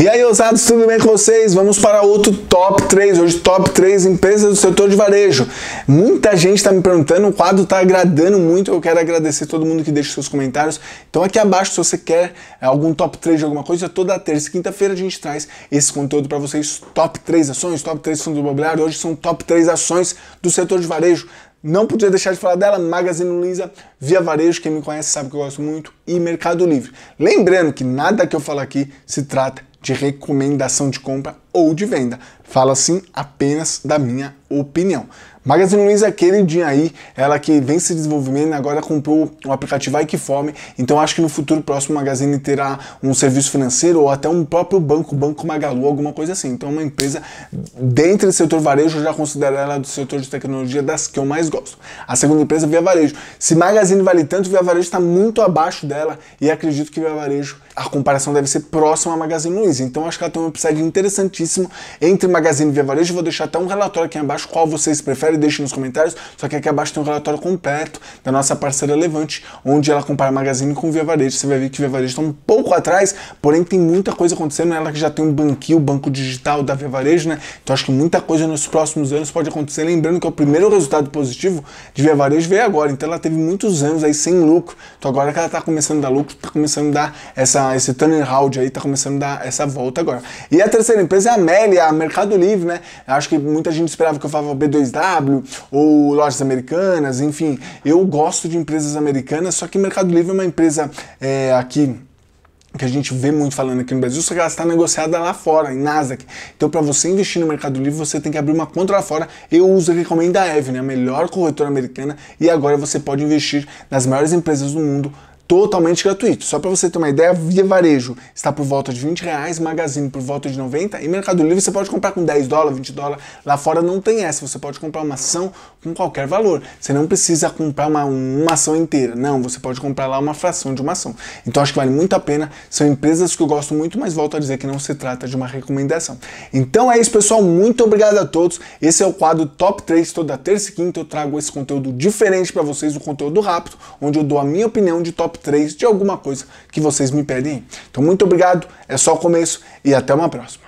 E aí, ousados, tudo bem com vocês? Vamos para outro top 3, hoje top 3 empresas do setor de varejo. Muita gente está me perguntando, o quadro está agradando muito, eu quero agradecer todo mundo que deixa seus comentários. Então aqui abaixo, se você quer é, algum top 3 de alguma coisa, toda terça e quinta-feira a gente traz esse conteúdo para vocês, top 3 ações, top 3 fundos imobiliários, hoje são top 3 ações do setor de varejo. Não podia deixar de falar dela, Magazine Luiza, Via Varejo, quem me conhece sabe que eu gosto muito, e Mercado Livre. Lembrando que nada que eu falo aqui se trata de recomendação de compra ou de venda. Falo assim apenas da minha opinião. Magazine Luiza, é aquele dia aí, ela que vem se desenvolvendo, agora comprou o aplicativo Ikeform, então acho que no futuro próximo Magazine terá um serviço financeiro ou até um próprio banco, Banco Magalu, alguma coisa assim. Então uma empresa dentro do setor varejo, eu já considero ela do setor de tecnologia das que eu mais gosto. A segunda empresa, Via Varejo. Se Magazine vale tanto, Via Varejo está muito abaixo dela e acredito que Via Varejo, a comparação deve ser próxima a Magazine Luiza. Então acho que ela tem um upside interessantíssimo baixíssimo entre Magazine Via Varejo. Vou deixar até um relatório aqui embaixo qual vocês preferem, deixe nos comentários. Só que aqui abaixo tem um relatório completo da nossa parceira Levante, onde ela compara Magazine com Via Varejo. Você vai ver que Via Varejo está um pouco atrás, porém tem muita coisa acontecendo. Ela que já tem um banquinho, o banco digital da Via Varejo, né? Então acho que muita coisa nos próximos anos pode acontecer. Lembrando que é o primeiro resultado positivo de Via Varejo veio agora. Então ela teve muitos anos aí sem lucro. Então agora que ela está começando a dar lucro, está começando a dar essa, esse turnaround aí, está começando a dar essa volta agora. E a terceira empresa a Amélia, a Mercado Livre, né? Eu acho que muita gente esperava que eu falava B2W ou lojas americanas, enfim. Eu gosto de empresas americanas, só que Mercado Livre é uma empresa é, aqui que a gente vê muito falando aqui no Brasil, só que ela está negociada lá fora, em Nasdaq. Então, para você investir no Mercado Livre, você tem que abrir uma conta lá fora. Eu uso e recomendo a Avenue, né? a melhor corretora americana, e agora você pode investir nas maiores empresas do mundo totalmente gratuito. Só para você ter uma ideia, Via Varejo está por volta de 20 reais, Magazine por volta de 90 e Mercado Livre você pode comprar com 10 dólares, 20 dólares. Lá fora não tem essa, você pode comprar uma ação com qualquer valor. Você não precisa comprar uma, uma ação inteira, não, você pode comprar lá uma fração de uma ação. Então acho que vale muito a pena, são empresas que eu gosto muito, mas volto a dizer que não se trata de uma recomendação. Então é isso pessoal, muito obrigado a todos. Esse é o quadro Top 3, toda terça e quinta eu trago esse conteúdo diferente para vocês, o conteúdo rápido, onde eu dou a minha opinião de top três 3 de alguma coisa que vocês me pedem. Então, muito obrigado, é só o começo e até uma próxima.